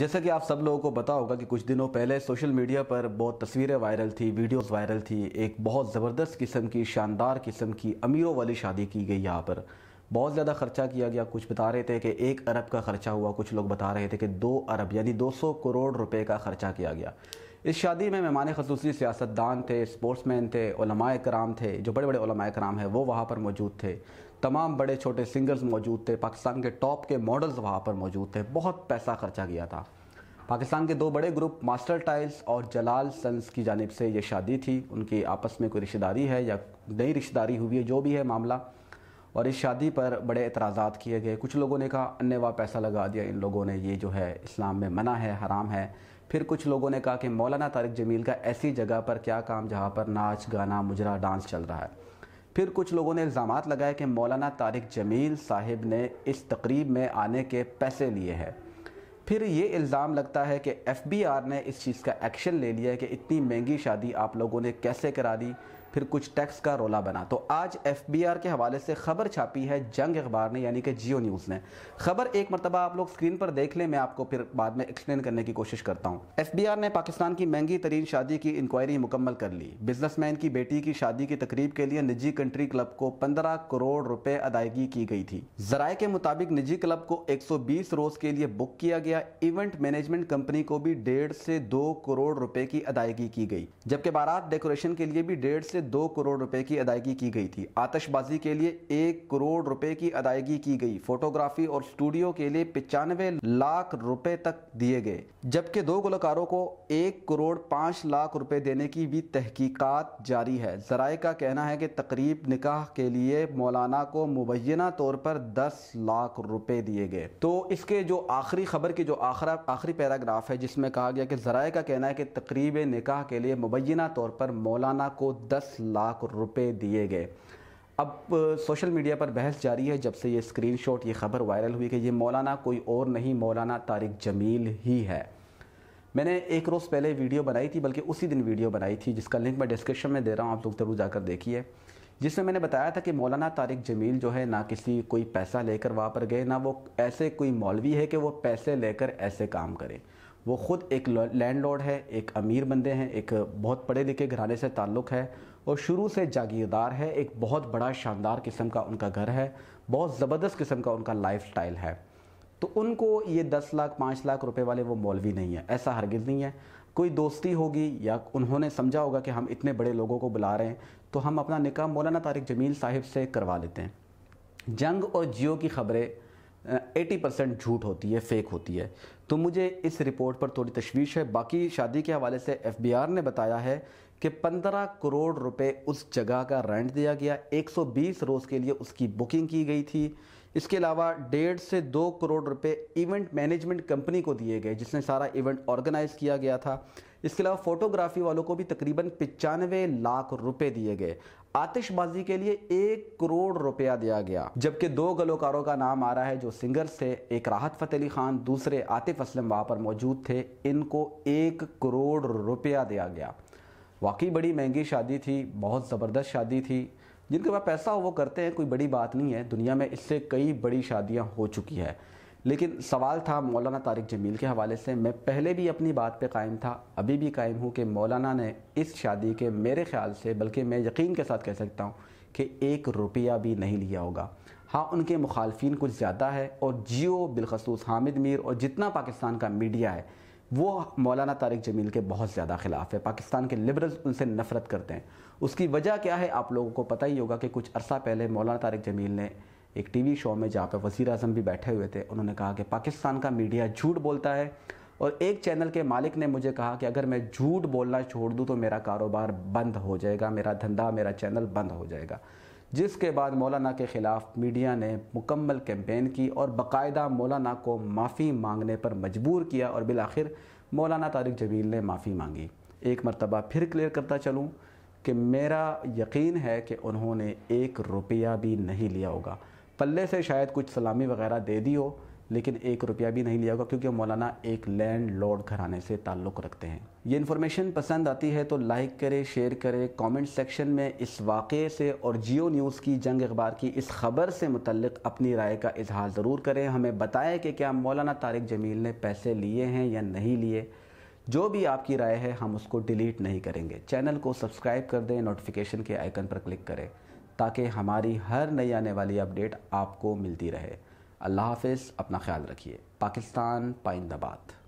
जैसा कि आप सब लोगों को पता होगा कि कुछ दिनों पहले सोशल मीडिया पर बहुत तस्वीरें वायरल थी वीडियोस वायरल थी एक बहुत ज़बरदस्त किस्म की शानदार किस्म की अमीरों वाली शादी की गई यहाँ पर बहुत ज़्यादा खर्चा किया गया कुछ बता रहे थे कि एक अरब का खर्चा हुआ कुछ लोग बता रहे थे कि दो अरब यानी 200 करोड़ रुपए का खर्चा किया गया इस शादी में मेहमान खसूस सियासतदान थे स्पोर्ट्समैन थे कराम थे जो बड़े बड़े कराम हैं वो वहाँ पर मौजूद थे तमाम बड़े छोटे सिंगर्स मौजूद थे पाकिस्तान के टॉप के मॉडल्स वहाँ पर मौजूद थे बहुत पैसा खर्चा गया था पाकिस्तान के दो बड़े ग्रुप मास्टर टाइल्स और जलाल सन्स की जानब से ये शादी थी उनकी आपस में कोई रिश्तेदारी है या नई रिश्तेदारी हुई है जो भी है मामला और इस शादी पर बड़े एतराज़ा किए गए कुछ लोगों ने कहा अन्य पैसा लगा दिया इन लोगों ने ये जो है इस्लाम में मना है हराम है फिर कुछ लोगों ने कहा कि मौलाना तारिक जमील का ऐसी जगह पर क्या काम जहाँ पर नाच गाना मुजरा डांस चल रहा है फिर कुछ लोगों ने इल्ज़ाम लगाए कि मौलाना तारिक जमील साहिब ने इस तकरीब में आने के पैसे लिए हैं फिर ये इल्ज़ाम लगता है कि एफ बी आर ने इस चीज़ का एक्शन ले लिया है कि इतनी महंगी शादी आप लोगों ने कैसे करा दी फिर कुछ टैक्स का रोला बना तो आज एफ के हवाले से खबर छापी है जंग अखबार ने यानी कि जियो न्यूज़ ने खबर एक मरतबा आप लोग स्क्रीन पर देख लें मैं आपको फिर बाद में एक्सप्लेन करने की कोशिश करता हूँ एफ ने पाकिस्तान की महंगी तरीन शादी की इंक्वायरी मुकम्मल कर ली बिजनेसमैन की बेटी की शादी की तकरीब के लिए निजी कंट्री क्लब को पंद्रह करोड़ रुपए अदायगी की गई थी जराये के मुताबिक निजी क्लब को बीस रोज के लिए बुक किया गया इवेंट मैनेजमेंट कंपनी को भी डेढ़ से दो करोड़ रुपए की अदायगी की गई जबकि बारात डेकोरेशन के लिए भी डेढ़ से दो करोड़ रुपए की अदायगी की गई थी आतशबाजी के लिए एक करोड़ रुपए की अदायगी की गई फोटोग्राफी और स्टूडियो के लिए पिचानवे लाख रुपए तक दिए गए जबकि दो गुलकारों को एक करोड़ पांच लाख रुपए देने की भी तहकीकात जारी है जराये का कहना है कि तकरीब निकाह के लिए मौलाना को मुबैना तौर पर दस लाख रुपए दिए गए तो इसके जो आखिरी खबर की जो आखरा आखिरी पैराग्राफ है जिसमें कहा गया कि जराये का कहना है कि तकरीब निकाह के लिए मुबैना तौर पर मौलाना को दस दस लाख रुपए दिए गए अब सोशल मीडिया पर बहस जारी है जब से ये स्क्रीनशॉट ये खबर वायरल हुई कि ये मौलाना कोई और नहीं मौलाना तारिक जमील ही है मैंने एक रोज़ पहले वीडियो बनाई थी बल्कि उसी दिन वीडियो बनाई थी जिसका लिंक मैं डिस्क्रिप्शन में दे रहा हूँ आप लोग ज़रूर जाकर देखिए जिसमें मैंने बताया था कि मौलाना तारिक जमील जो है ना किसी कोई पैसा लेकर वहाँ पर गए ना वो ऐसे कोई मौलवी है कि वो पैसे लेकर ऐसे काम करें वो ख़ुद एक लैंडलॉर्ड है एक अमीर बंदे हैं एक बहुत पढ़े लिखे घराने से ताल्लुक़ है वो शुरू से जागीरदार है एक बहुत बड़ा शानदार किस्म का उनका घर है बहुत ज़बरदस्त किस्म का उनका लाइफ स्टाइल है तो उनको ये दस लाख पाँच लाख रुपए वाले वो मौलवी नहीं है ऐसा हरगिज़ नहीं है कोई दोस्ती होगी या उन्होंने समझा होगा कि हम इतने बड़े लोगों को बुला रहे हैं तो हम अपना निकाह मौलाना तारिक जमील साहिब से करवा लेते हैं जंग और जियो की खबरें एटी परसेंट झूठ होती है फेक होती है तो मुझे इस रिपोर्ट पर थोड़ी तशवीश है बाकी शादी के हवाले से एफ ने बताया है कि पंद्रह करोड़ रुपए उस जगह का रेंट दिया गया एक सौ बीस रोज़ के लिए उसकी बुकिंग की गई थी इसके अलावा डेढ़ से दो करोड़ रुपए इवेंट मैनेजमेंट कंपनी को दिए गए जिसने सारा इवेंट ऑर्गेनाइज़ किया गया था इसके अलावा फ़ोटोग्राफी वालों को भी तकरीबन पचानवे लाख रुपए दिए गए आतिशबाजी के लिए एक करोड़ रुपया दिया गया जबकि दो गलोकारों का नाम आ रहा है जो सिंगर्स थे एक राहत फतेह अली खान दूसरे आतिफ असलम वहाँ पर मौजूद थे इनको एक करोड़ रुपया दिया गया वाकई बड़ी महंगी शादी थी बहुत ज़बरदस्त शादी थी जिनके पास पैसा हो वो करते हैं कोई बड़ी बात नहीं है दुनिया में इससे कई बड़ी शादियाँ हो चुकी है लेकिन सवाल था मौलाना तारिक जमील के हवाले से मैं पहले भी अपनी बात पे कायम था अभी भी कायम हूँ कि मौलाना ने इस शादी के मेरे ख्याल से बल्कि मैं यकीन के साथ कह सकता हूँ कि एक रुपया भी नहीं लिया होगा हाँ उनके मुखालफन कुछ ज़्यादा है और जियो बिलखसूस हामिद मीर और जितना पाकिस्तान का मीडिया है वो मौलाना तारिक जमील के बहुत ज़्यादा खिलाफ है पाकिस्तान के लिबरल्स उनसे नफरत करते हैं उसकी वजह क्या है आप लोगों को पता ही होगा कि कुछ अरसा पहले मौलाना तारिक जमील ने एक टीवी शो में जहाँ पर वज़ी अजम भी बैठे हुए थे उन्होंने कहा कि पाकिस्तान का मीडिया झूठ बोलता है और एक चैनल के मालिक ने मुझे कहा कि अगर मैं झूठ बोलना छोड़ दूँ तो मेरा कारोबार बंद हो जाएगा मेरा धंधा मेरा चैनल बंद हो जाएगा जिसके बाद मौलाना के ख़िलाफ़ मीडिया ने मुकम्मल कैंपेन की और बाकायदा मौलाना को माफ़ी मांगने पर मजबूर किया और बिलाखिर मौलाना तारिक जमील ने माफ़ी मांगी एक मरतबा फिर क्लियर करता चलूँ कि मेरा यकीन है कि उन्होंने एक रुपया भी नहीं लिया होगा पल्ले से शायद कुछ सलामी वगैरह दे दी हो लेकिन एक रुपया भी नहीं लिया होगा क्योंकि मौलाना एक लैंड लॉर्ड घराने से ताल्लुक़ रखते हैं ये इन्फॉर्मेशन पसंद आती है तो लाइक करें शेयर करें कमेंट सेक्शन में इस वाक़े से और जियो न्यूज़ की जंग अखबार की इस खबर से मुतलक अपनी राय का इजहार ज़रूर करें हमें बताएं कि क्या मौलाना तारिक जमील ने पैसे लिए हैं या नहीं लिए जो भी आपकी राय है हम उसको डिलीट नहीं करेंगे चैनल को सब्सक्राइब कर दें नोटिफिकेशन के आइकन पर क्लिक करें ताकि हमारी हर नई आने वाली अपडेट आपको मिलती रहे अल्लाह हाफ अपना ख्याल रखिए पाकिस्तान पाइंदाबाद